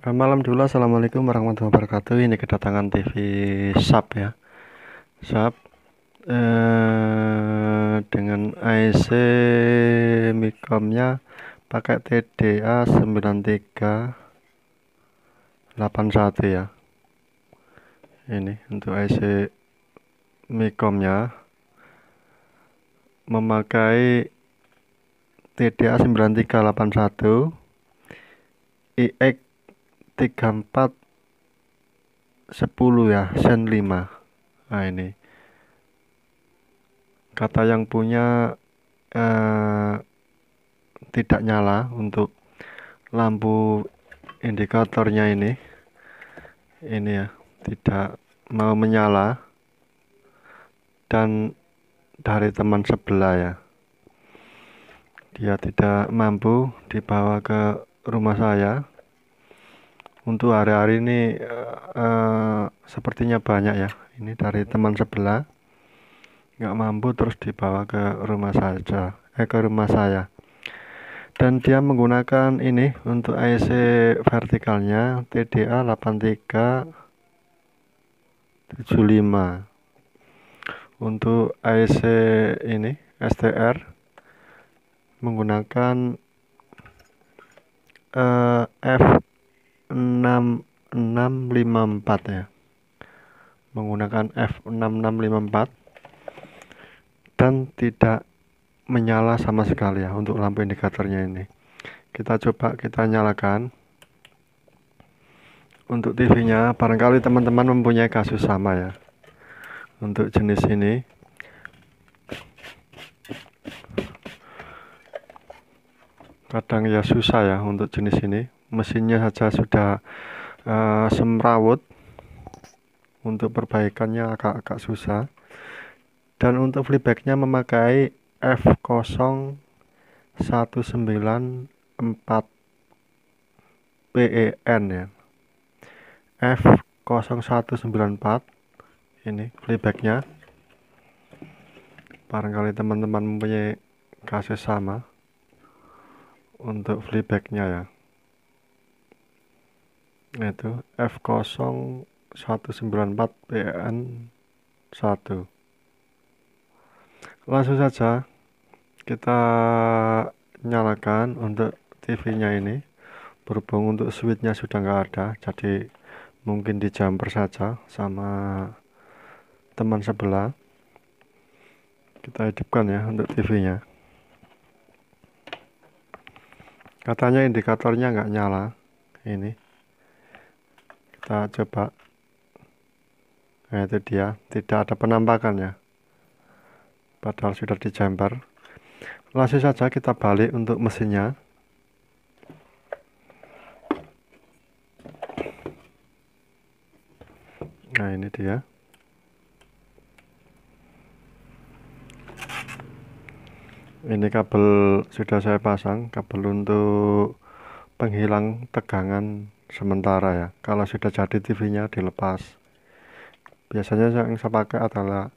Malam dulu, assalamualaikum warahmatullahi wabarakatuh. Ini kedatangan TV Sub ya, Sub eh, dengan IC Micomnya pakai TDA satu ya. Ini untuk IC Micomnya memakai TDA 9381 IX tiga empat sepuluh ya sen lima nah ini kata yang punya eh, tidak nyala untuk lampu indikatornya ini ini ya tidak mau menyala dan dari teman sebelah ya dia tidak mampu dibawa ke rumah saya untuk hari-hari ini uh, uh, sepertinya banyak ya ini dari teman sebelah nggak mampu terus dibawa ke rumah saja eh ke rumah saya dan dia menggunakan ini untuk IC vertikalnya TDA 8375 untuk IC ini STR menggunakan uh, F lima 6654 ya menggunakan F6654 dan tidak menyala sama sekali ya untuk lampu indikatornya ini kita coba kita nyalakan untuk TV nya barangkali teman-teman mempunyai kasus sama ya untuk jenis ini kadang ya susah ya untuk jenis ini mesinnya saja sudah uh, semrawut untuk perbaikannya agak-agak susah dan untuk flybacknya memakai F0194 PEN ya F0194 ini playbacknya barangkali teman-teman mempunyai kasus sama untuk playbacknya ya itu F0194PN 1 langsung saja kita nyalakan untuk TV nya ini berhubung untuk switch nya sudah nggak ada jadi mungkin di jumper saja sama teman sebelah kita hidupkan ya untuk TV nya katanya indikatornya nggak nyala ini kita coba nah itu dia tidak ada penampakan ya padahal sudah dijambar langsung saja kita balik untuk mesinnya nah ini dia ini kabel sudah saya pasang kabel untuk penghilang tegangan sementara ya kalau sudah jadi TV-nya dilepas biasanya yang saya pakai adalah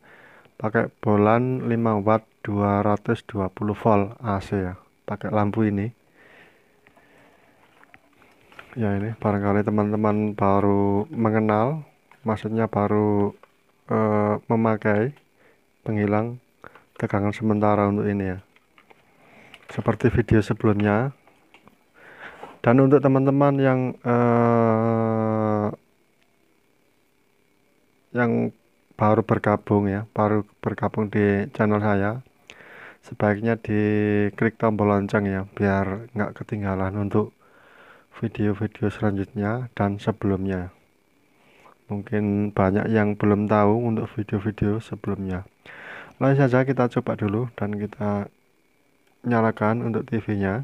pakai bolan 5 watt 220 volt AC ya pakai lampu ini ya ini barangkali teman-teman baru mengenal maksudnya baru eh, memakai penghilang tegangan sementara untuk ini ya seperti video sebelumnya dan untuk teman-teman yang uh, yang baru bergabung ya baru bergabung di channel saya sebaiknya di klik tombol lonceng ya biar nggak ketinggalan untuk video-video selanjutnya dan sebelumnya mungkin banyak yang belum tahu untuk video-video sebelumnya langsung saja kita coba dulu dan kita nyalakan untuk TV nya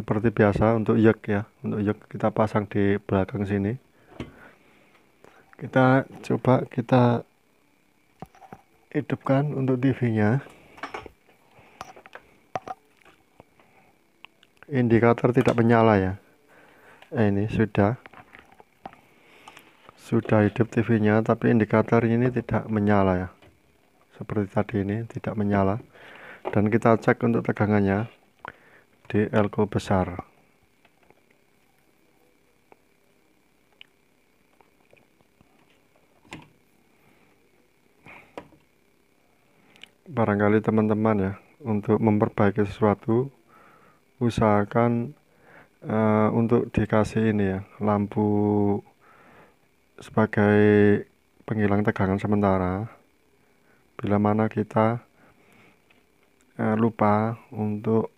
seperti biasa untuk yoke ya untuk yoke kita pasang di belakang sini kita coba kita hidupkan untuk TV nya indikator tidak menyala ya eh, ini sudah sudah hidup TV nya tapi indikator ini tidak menyala ya seperti tadi ini tidak menyala dan kita cek untuk tegangannya di elko besar barangkali teman-teman ya untuk memperbaiki sesuatu usahakan uh, untuk dikasih ini ya lampu sebagai penghilang tegangan sementara bila mana kita uh, lupa untuk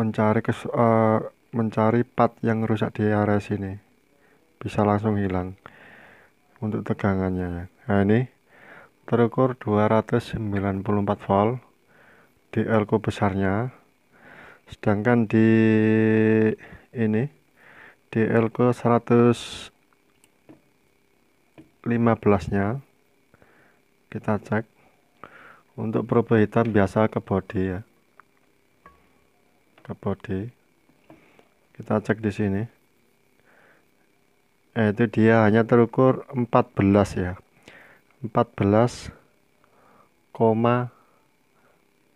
mencari kes, uh, mencari part yang rusak di area sini bisa langsung hilang untuk tegangannya nah ini terukur 294 volt di elko besarnya sedangkan di ini di elko 115 nya kita cek untuk probe hitam biasa ke body ya body kita cek di sini eh, itu dia hanya terukur 14 ya koma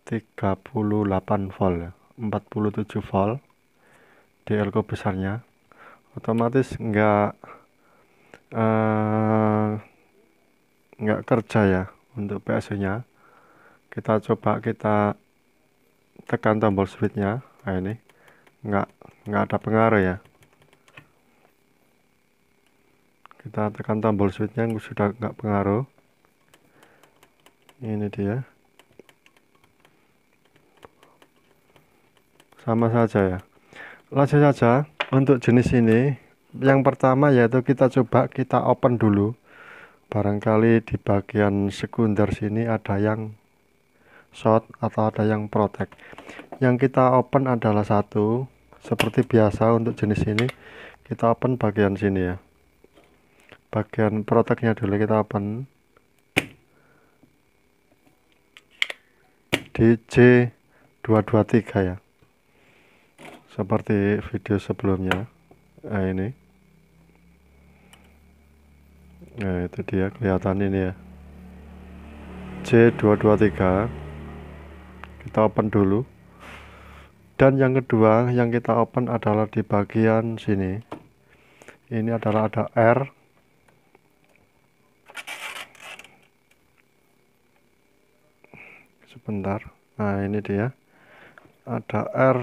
delapan volt ya. 47 volt di elko besarnya otomatis enggak eh, enggak kerja ya untuk PSU nya kita coba kita tekan tombol switchnya nah ini nggak nggak ada pengaruh ya kita tekan tombol switchnya sudah nggak pengaruh ini dia sama saja ya langsung saja untuk jenis ini yang pertama yaitu kita coba kita open dulu barangkali di bagian sekunder sini ada yang short atau ada yang protect yang kita open adalah satu seperti biasa untuk jenis ini kita open bagian sini ya bagian proteknya dulu kita open di C223 ya seperti video sebelumnya nah ini nah itu dia kelihatan ini ya C223 kita open dulu dan yang kedua yang kita open adalah di bagian sini ini adalah ada R sebentar nah ini dia ada R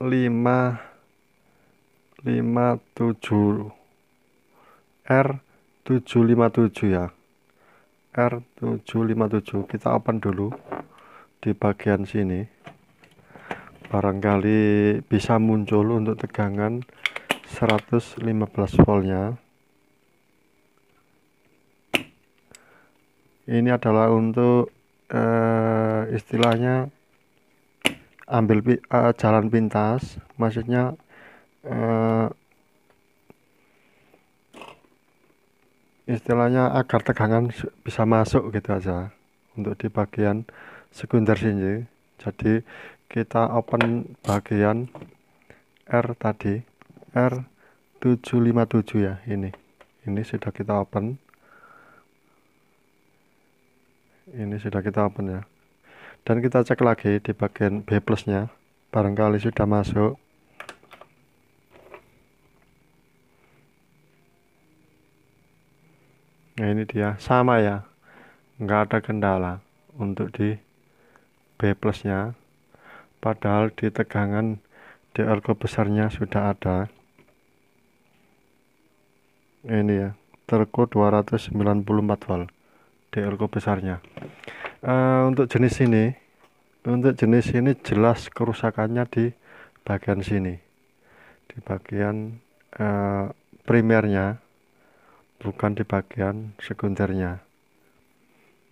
5 57 R 757 ya R 757 kita open dulu di bagian sini barangkali bisa muncul untuk tegangan 115 voltnya ini adalah untuk uh, istilahnya ambil uh, jalan pintas maksudnya uh, istilahnya agar tegangan bisa masuk gitu aja untuk di bagian sekunder sini jadi kita open bagian R tadi R757 ya ini ini sudah kita open ini sudah kita open ya dan kita cek lagi di bagian B plusnya barangkali sudah masuk nah ini dia sama ya nggak ada kendala untuk di B plusnya padahal di tegangan ergo besarnya sudah ada ini ya terko 294 volt ergo besarnya uh, untuk jenis ini untuk jenis ini jelas kerusakannya di bagian sini di bagian uh, primernya bukan di bagian sekundernya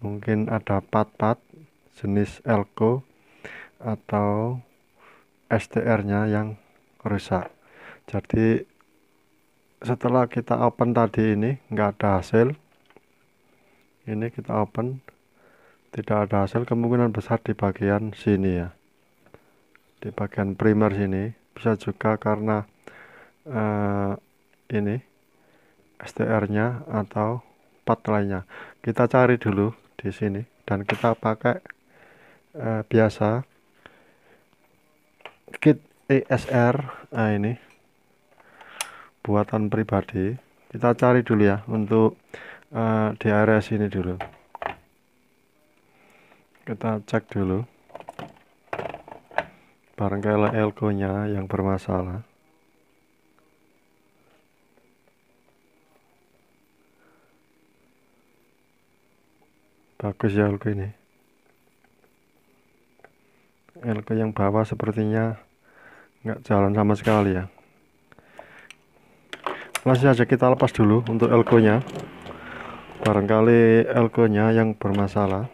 mungkin ada pat-pat jenis elko atau STR-nya yang rusak. Jadi setelah kita open tadi ini nggak ada hasil. Ini kita open tidak ada hasil kemungkinan besar di bagian sini ya. Di bagian primer sini bisa juga karena uh, ini STR-nya atau part lainnya. Kita cari dulu di sini dan kita pakai uh, biasa kit ESR nah ini buatan pribadi kita cari dulu ya untuk uh, area sini dulu kita cek dulu barangkali elko nya yang bermasalah bagus ya elko ini LK yang bawah sepertinya nggak jalan sama sekali ya Masih saja kita lepas dulu untuk LK nya barangkali LK nya yang bermasalah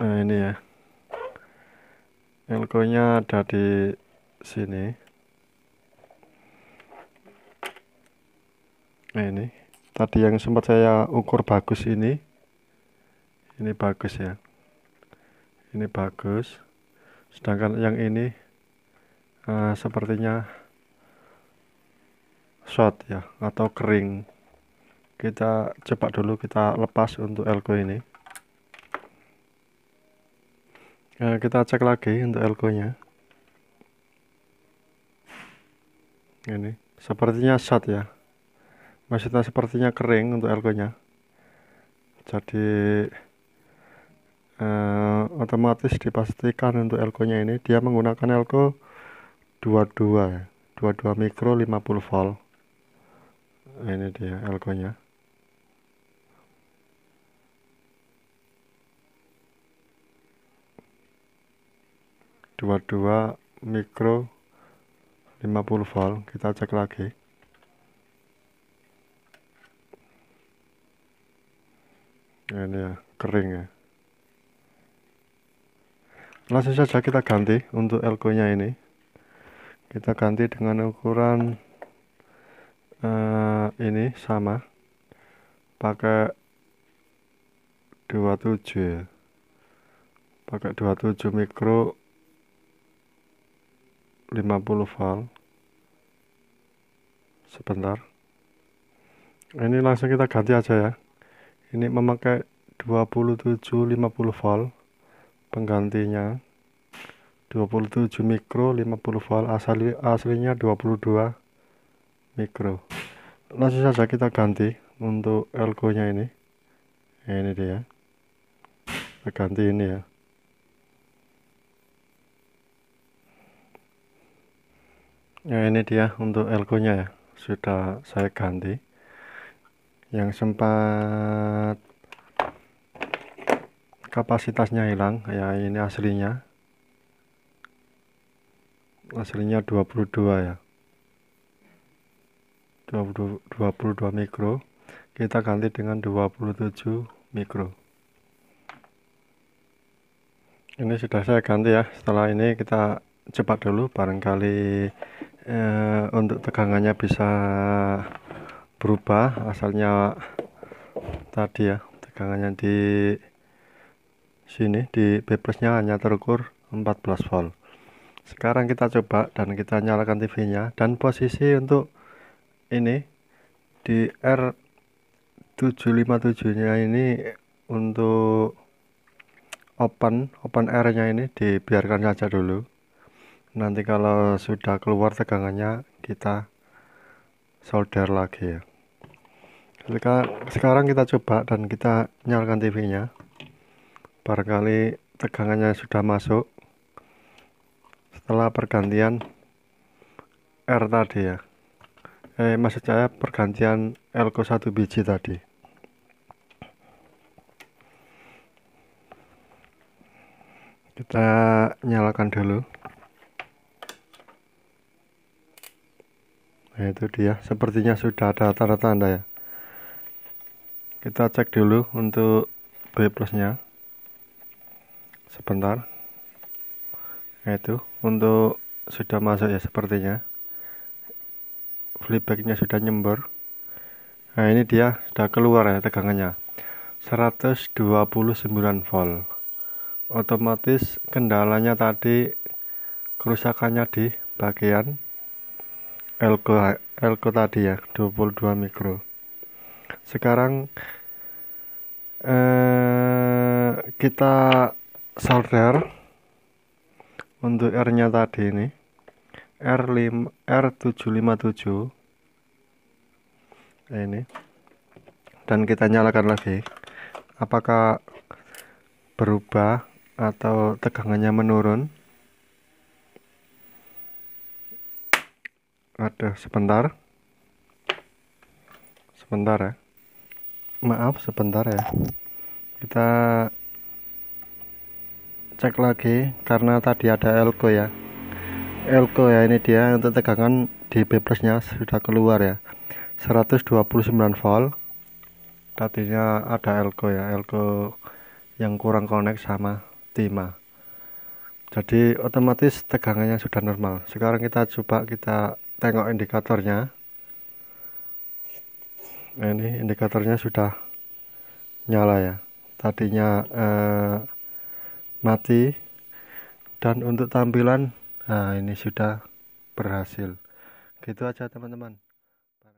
nah ini ya LK nya ada di sini nah ini tadi yang sempat saya ukur bagus ini ini bagus ya ini bagus sedangkan yang ini uh, sepertinya short ya atau kering kita cepat dulu kita lepas untuk elko ini nah, kita cek lagi untuk elko nya ini sepertinya short ya maksudnya sepertinya kering untuk elko nya jadi uh, otomatis dipastikan untuk elko nya ini dia menggunakan elko 22 22 ya. mikro 50 volt ini dia elko nya dua dua mikro 50 volt kita cek lagi ini ya kering ya langsung saja kita ganti untuk elko nya ini kita ganti dengan ukuran uh, ini sama pakai 27 ya pakai 27 mikro 50 volt sebentar ini langsung kita ganti aja ya ini memakai 27 50 volt penggantinya 27 mikro 50 volt asli aslinya 22 mikro langsung saja kita ganti untuk elko nya ini nah, ini dia kita ganti ini ya ya ini dia untuk elko nya ya sudah saya ganti yang sempat kapasitasnya hilang ya ini aslinya aslinya 22 ya 22, 22 mikro kita ganti dengan 27 mikro ini sudah saya ganti ya setelah ini kita cepat dulu barangkali eh, untuk tegangannya bisa berubah asalnya tadi ya tegangannya di sini di plusnya hanya terukur 14 volt sekarang kita coba dan kita nyalakan TV nya dan posisi untuk ini di R757 nya ini untuk open open r nya ini dibiarkan saja dulu nanti kalau sudah keluar tegangannya kita solder lagi ya sekarang kita coba dan kita nyalakan TV nya barangkali tegangannya sudah masuk setelah pergantian R tadi ya eh maksud saya pergantian elko 1 biji tadi kita nyalakan dulu nah itu dia sepertinya sudah ada tanda-tanda ya kita cek dulu untuk B plusnya sebentar itu untuk sudah masuk ya sepertinya flipbacknya sudah nyember nah ini dia sudah keluar ya tegangannya 129 volt otomatis kendalanya tadi kerusakannya di bagian elko elko tadi ya 22 mikro sekarang eh, kita solder untuk R nya tadi ini R5 R757 nah, ini dan kita nyalakan lagi apakah berubah atau tegangannya menurun ada sebentar sebentar ya maaf sebentar ya kita cek lagi karena tadi ada elko ya elko ya ini dia untuk tegangan di B plusnya sudah keluar ya 129 volt tadinya ada elko ya elko yang kurang connect sama timah jadi otomatis tegangannya sudah normal sekarang kita coba kita tengok indikatornya nah ini indikatornya sudah nyala ya tadinya eh, mati dan untuk tampilan nah ini sudah berhasil gitu aja teman-teman